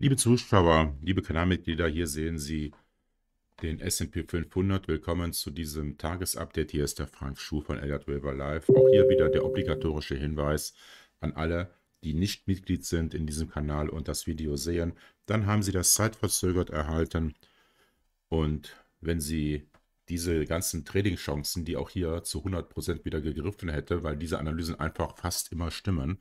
Liebe Zuschauer, liebe Kanalmitglieder, hier sehen Sie den S&P 500. Willkommen zu diesem Tagesupdate. Hier ist der Frank Schuh von Elliott Wilber Live. Auch hier wieder der obligatorische Hinweis an alle, die nicht Mitglied sind in diesem Kanal und das Video sehen. Dann haben Sie das zeitverzögert erhalten. Und wenn Sie diese ganzen Tradingchancen, die auch hier zu 100% wieder gegriffen hätte, weil diese Analysen einfach fast immer stimmen,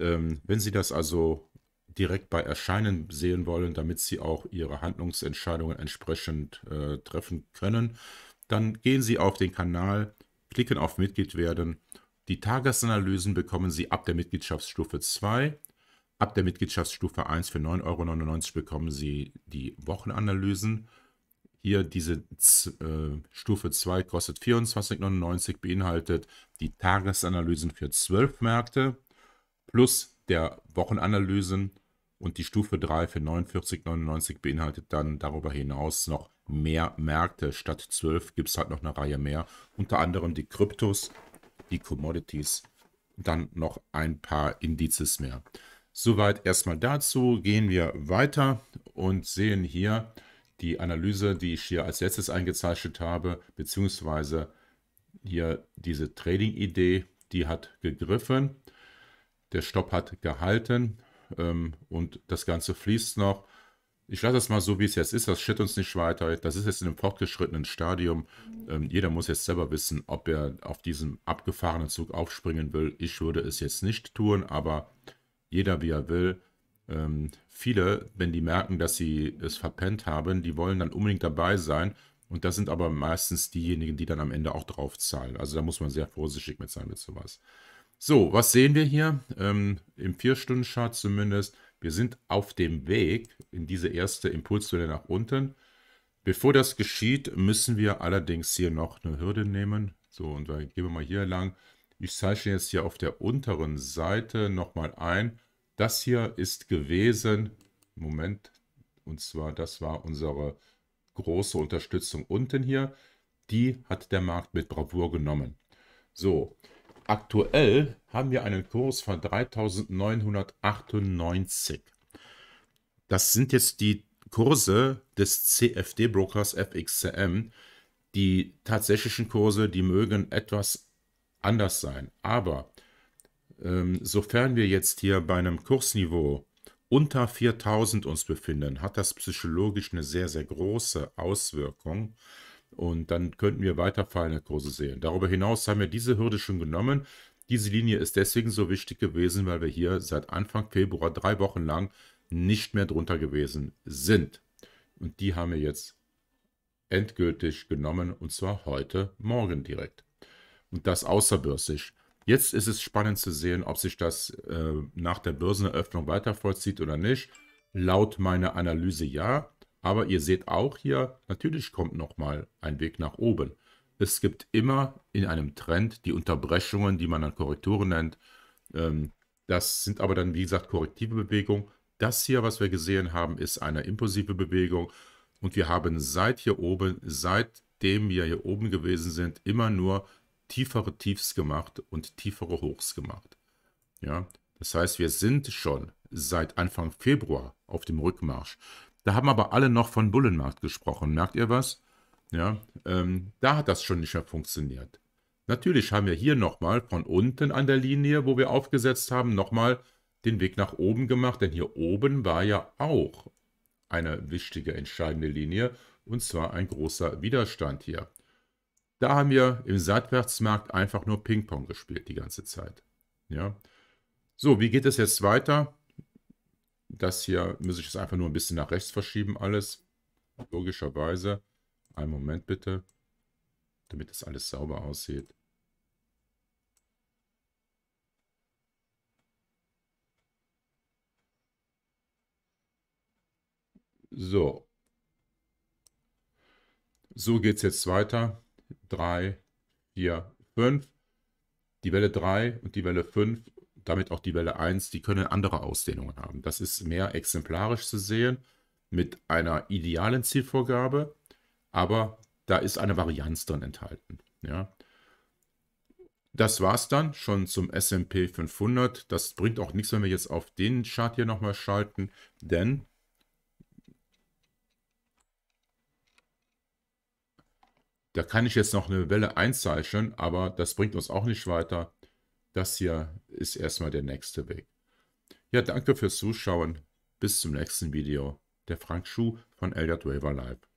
ähm, wenn Sie das also direkt bei Erscheinen sehen wollen, damit sie auch ihre Handlungsentscheidungen entsprechend äh, treffen können, dann gehen Sie auf den Kanal, klicken auf Mitglied werden. Die Tagesanalysen bekommen Sie ab der Mitgliedschaftsstufe 2. Ab der Mitgliedschaftsstufe 1 für 9,99 Euro bekommen Sie die Wochenanalysen. Hier diese Z äh, Stufe 2 kostet 24,99, Euro, beinhaltet die Tagesanalysen für 12 Märkte plus der Wochenanalysen und die Stufe 3 für 49,99 beinhaltet dann darüber hinaus noch mehr Märkte. Statt 12 gibt es halt noch eine Reihe mehr. Unter anderem die Kryptos, die Commodities, dann noch ein paar Indizes mehr. Soweit erstmal dazu. Gehen wir weiter und sehen hier die Analyse, die ich hier als letztes eingezeichnet habe, beziehungsweise hier diese Trading-Idee, die hat gegriffen. Der Stopp hat gehalten ähm, und das Ganze fließt noch. Ich lasse das mal so, wie es jetzt ist. Das steht uns nicht weiter. Das ist jetzt in einem fortgeschrittenen Stadium. Ähm, jeder muss jetzt selber wissen, ob er auf diesem abgefahrenen Zug aufspringen will. Ich würde es jetzt nicht tun, aber jeder wie er will. Ähm, viele, wenn die merken, dass sie es verpennt haben, die wollen dann unbedingt dabei sein. Und das sind aber meistens diejenigen, die dann am Ende auch drauf zahlen. Also da muss man sehr vorsichtig mit sein mit sowas. So, was sehen wir hier? Ähm, Im 4-Stunden-Chart zumindest. Wir sind auf dem Weg in diese erste Impulswelle nach unten. Bevor das geschieht, müssen wir allerdings hier noch eine Hürde nehmen. So, und dann gehen wir mal hier lang. Ich zeichne jetzt hier auf der unteren Seite nochmal ein. Das hier ist gewesen, Moment, und zwar das war unsere große Unterstützung unten hier. Die hat der Markt mit Bravour genommen. So, aktuell haben wir einen Kurs von 3998. Das sind jetzt die Kurse des CFD-Brokers FXCM. Die tatsächlichen Kurse, die mögen etwas anders sein. Aber ähm, sofern wir jetzt hier bei einem Kursniveau unter 4000 uns befinden, hat das psychologisch eine sehr, sehr große Auswirkung und dann könnten wir weiter fallende Kurse sehen. Darüber hinaus haben wir diese Hürde schon genommen. Diese Linie ist deswegen so wichtig gewesen, weil wir hier seit Anfang Februar drei Wochen lang nicht mehr drunter gewesen sind. Und die haben wir jetzt endgültig genommen und zwar heute Morgen direkt. Und das außerbörsig. Jetzt ist es spannend zu sehen, ob sich das äh, nach der Börseneröffnung weiter vollzieht oder nicht. Laut meiner Analyse ja. Aber ihr seht auch hier, natürlich kommt nochmal ein Weg nach oben. Es gibt immer in einem Trend die Unterbrechungen, die man dann Korrekturen nennt. Ähm, das sind aber dann, wie gesagt, korrektive Bewegungen. Das hier, was wir gesehen haben, ist eine impulsive Bewegung. Und wir haben seit hier oben, seitdem wir hier oben gewesen sind, immer nur tiefere Tiefs gemacht und tiefere Hochs gemacht. Ja, das heißt, wir sind schon seit Anfang Februar auf dem Rückmarsch. Da haben aber alle noch von Bullenmarkt gesprochen. Merkt ihr was? Ja, ähm, da hat das schon nicht mehr funktioniert. Natürlich haben wir hier nochmal von unten an der Linie, wo wir aufgesetzt haben, nochmal den Weg nach oben gemacht, denn hier oben war ja auch eine wichtige, entscheidende Linie und zwar ein großer Widerstand hier. Da haben wir im Seitwärtsmarkt einfach nur Ping-Pong gespielt die ganze Zeit. Ja. So, wie geht es jetzt weiter? Das hier muss ich jetzt einfach nur ein bisschen nach rechts verschieben, alles. Logischerweise. Einen Moment bitte, damit das alles sauber aussieht. So. So geht es jetzt weiter. 3, 4, 5. Die Welle 3 und die Welle 5 damit auch die Welle 1, die können andere Ausdehnungen haben. Das ist mehr exemplarisch zu sehen mit einer idealen Zielvorgabe, aber da ist eine Varianz drin enthalten. Ja. Das es dann schon zum S&P 500. Das bringt auch nichts, wenn wir jetzt auf den Chart hier nochmal schalten, denn da kann ich jetzt noch eine Welle einzeichnen, aber das bringt uns auch nicht weiter. Das hier ist erstmal der nächste Weg. Ja, danke fürs Zuschauen. Bis zum nächsten Video. Der Frank Schuh von Eldert Waver Live.